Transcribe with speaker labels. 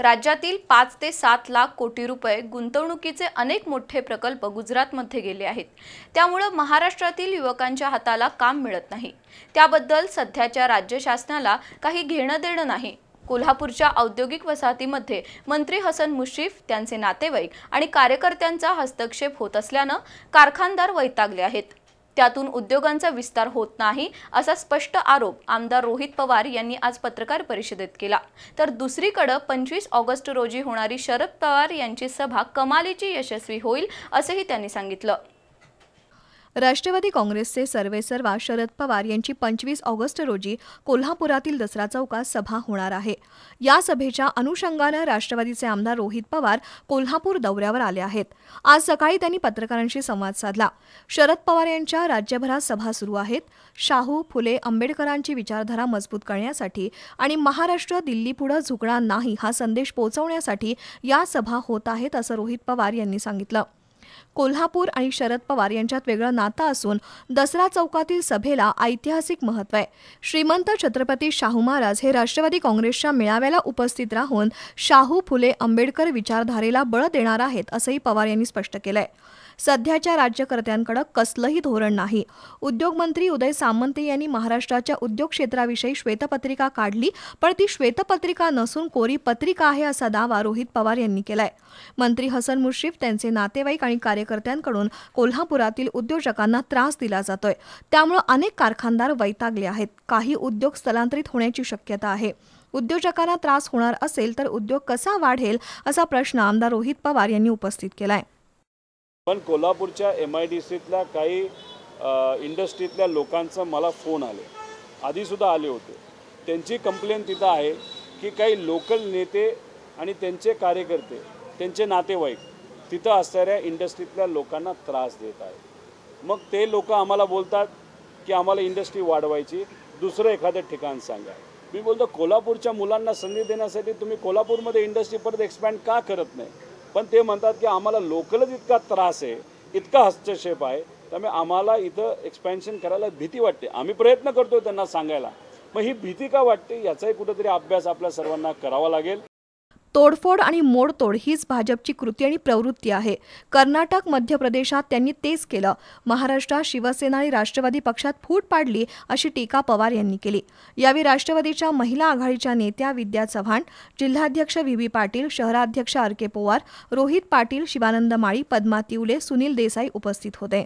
Speaker 1: राज्यातील पाच ते सात लाख कोटी रुपये गुंतवणुकीचे अनेक मोठे प्रकल्प गुजरातमध्ये गेले आहेत त्यामुळं महाराष्ट्रातील युवकांच्या हाताला काम मिळत नाही त्याबद्दल सध्याच्या राज्य शासनाला काही घेणं देणं नाही कोल्हापूरच्या औद्योगिक वसाहतीमध्ये मंत्री हसन मुश्रीफ त्यांचे नातेवाईक आणि कार्यकर्त्यांचा हस्तक्षेप होत असल्यानं कारखानदार वैतागले आहेत त्यातून उद्योगांचा विस्तार होत नाही असा स्पष्ट आरोप आमदार रोहित पवार यांनी आज पत्रकार परिषदेत केला तर दुसरीकडे पंचवीस ऑगस्ट रोजी होणारी शरद पवार यांची सभा कमालीची यशस्वी होईल असंही त्यांनी सांगितलं
Speaker 2: राष्ट्रवादी काँग्रेसचे सर्वेसर्वा शरद पवार यांची पंचवीस ऑगस्ट रोजी कोल्हापुरातील दसरा चौकात सभा होणार आहे या सभेच्या अनुषंगानं राष्ट्रवादीचे आमदार रोहित पवार कोल्हापूर दौऱ्यावर आले आहेत आज सकाळी त्यांनी पत्रकारांशी संवाद साधला शरद पवार यांच्या राज्यभरात सभा सुरू आहेत शाहू फुले आंबेडकरांची विचारधारा मजबूत करण्यासाठी आणि महाराष्ट्र दिल्लीपुढं झुकणार नाही हा संदेश पोहोचवण्यासाठी या सभा होत आहेत असं रोहित पवार यांनी सांगितलं कोल्हापूर आणि शरद पवार यांच्यात वेगळं नातं असून दसरा चौकातील सभेला ऐतिहासिक महत्त्व आहे श्रीमंत छत्रपती शाहू महाराज हे राष्ट्रवादी काँग्रेसच्या मेळाव्याला उपस्थित राहून शाहू फुले आंबेडकर विचारधारेला बळ देणार आहेत असंही पवार यांनी स्पष्ट केलं सध्याच्या राज्यकर्त्यांकडे कसलंही धोरण नाही उद्योगमंत्री उदय सामंत यांनी महाराष्ट्राच्या उद्योग क्षेत्राविषयी श्वेतपत्रिका काढली पण ती श्वेतपत्रिका नसून कोरी पत्रिका आहे असा दावा रोहित पवार यांनी केलाय मंत्री हसन मुश्रीफ त्यांचे नातेवाईक आणि कार्यकर्त्यांकडून कोल्हापुरातील उद्योजकांना त्रास दिला जातोय त्यामुळे अनेक कारखानदार वैतागले आहेत काही उद्योग स्थलांतरित होण्याची शक्यता आहे उद्योजकांना त्रास होणार असेल तर उद्योग कसा वाढेल असा प्रश्न आमदार रोहित पवार यांनी उपस्थित केलाय
Speaker 3: पण कोल्हापूरच्या एम आय डी सीतल्या काही इंडस्ट्रीतल्या लोकांचं मला फोन आले आधीसुद्धा आले होते त्यांची कंप्लेन तिथं आहे की काही लोकल नेते आणि त्यांचे कार्यकर्ते त्यांचे नातेवाईक तिथं असणाऱ्या इंडस्ट्रीतल्या लोकांना त्रास देत आहेत मग ते लोक आम्हाला बोलतात की आम्हाला इंडस्ट्री वाढवायची दुसरं एखादं ठिकाण सांगा मी बोलतो कोल्हापूरच्या मुलांना संधी देण्यासाठी तुम्ही कोल्हापूरमध्ये इंडस्ट्री परत एक्सपॅन्ड का करत नाही पण ते म्हणतात की आम्हाला लोकलच इतका त्रास आहे इतका हस्तक्षेप आहे त्यामुळे आम्हाला इथं एक्सपॅन्शन करायला भीती वाटते आम्ही प्रयत्न करतो त्यांना सांगायला मग ही भीती का वाटते याचाही कुठंतरी अभ्यास आपल्या सर्वांना करावा लागेल
Speaker 2: तोडफोड आणि मोडतोड हीच भाजपची कृती आणि प्रवृत्ती आहे कर्नाटक मध्य प्रदेशात त्यांनी तेच केलं महाराष्ट्रात शिवसेना आणि राष्ट्रवादी पक्षात फूट पाडली अशी टीका पवार यांनी केली यावेळी राष्ट्रवादीच्या महिला आघाडीच्या नेत्या विद्या चव्हाण जिल्हाध्यक्ष व्ही व्ही पाटील शहराध्यक्ष आर के पवार रोहित पाटील शिवानंद माळी पद्मा तिवले सुनील देसाई उपस्थित होते